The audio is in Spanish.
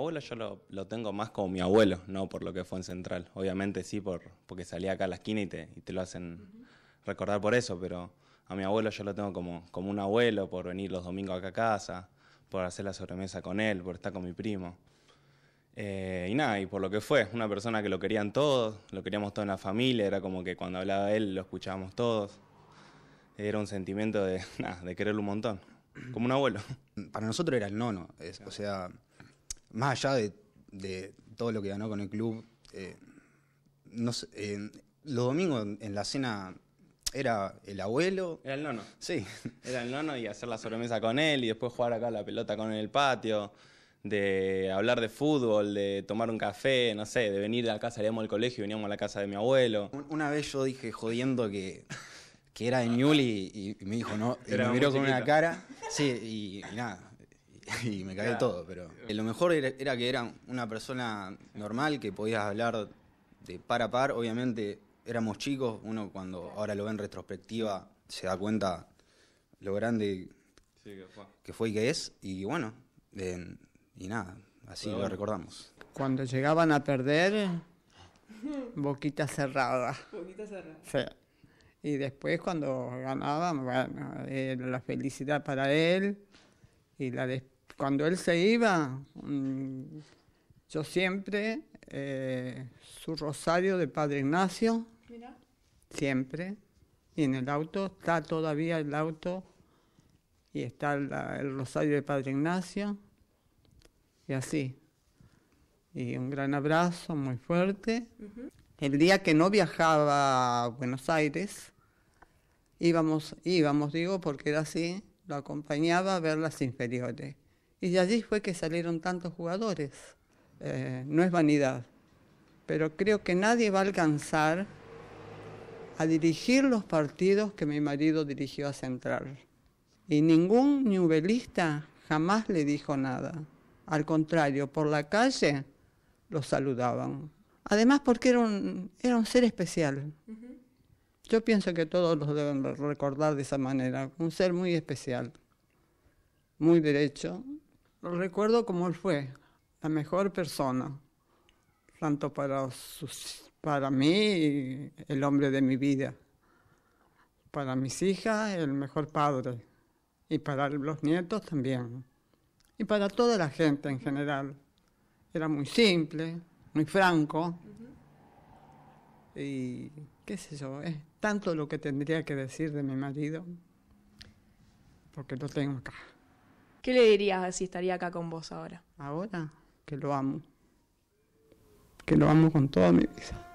abuelo yo lo, tengo más como mi abuelo, no por lo que fue en Central. Obviamente sí, por, porque salía acá a la esquina y te, lo hacen recordar por eso, pero a mi abuelo yo lo tengo como, como un abuelo por venir los domingos acá a casa, por hacer la sobremesa con él, por estar con mi primo. Eh, y nada, y por lo que fue, una persona que lo querían todos, lo queríamos todos en la familia, era como que cuando hablaba él lo escuchábamos todos. Era un sentimiento de, de quererlo un montón, como un abuelo. Para nosotros era el nono, o sea, más allá de, todo lo que ganó con el club, eh, no eh, los domingos en, la cena era el abuelo. Era el nono. Sí. Era el nono y hacer la sobremesa con él y después jugar acá la pelota con él en el patio, de hablar de fútbol, de tomar un café, no sé, de venir de casa, salíamos del colegio y veníamos a la casa de mi abuelo. Una vez yo dije jodiendo que, era de Newly y, me dijo no, y me miró con una cara. Sí, y nada, y me cagué todo, pero lo mejor era, que era una persona normal que podías hablar de par a par, obviamente éramos chicos, uno cuando ahora lo ve en retrospectiva se da cuenta lo grande que, fue. y que es, y bueno, y nada, así lo recordamos. Cuando llegaban a perder, boquita cerrada. Boquita cerrada. Y después cuando ganaban, eh, la felicidad para él y la despedida cuando él se iba, mm, yo siempre, eh, su rosario de Padre Ignacio, siempre, y en el auto está todavía el auto y está el rosario de Padre Ignacio, y así. Y un gran abrazo muy fuerte. El día que no viajaba a Buenos Aires, íbamos, íbamos, digo, porque era así, lo acompañaba a ver las inferiores. Y de allí fue que salieron tantos jugadores. Eh, no es vanidad, pero creo que nadie va a alcanzar a dirigir los partidos que mi marido dirigió a Central. Y ningún nubelista jamás le dijo nada. Al contrario, por la calle lo saludaban. Además porque era un, ser especial. Yo pienso que todos los deben recordar de esa manera, un ser muy especial, muy derecho, lo recuerdo como él fue, la mejor persona, tanto para, sus, para mí, el hombre de mi vida, para mis hijas, el mejor padre, y para los nietos también, y para toda la gente en general. Era muy simple, muy franco, y qué sé yo, es tanto lo que tendría que decir de mi marido, porque lo tengo acá. ¿Qué le dirías si estaría acá con vos ahora? Ahora, que lo amo. Que lo amo con toda mi vida.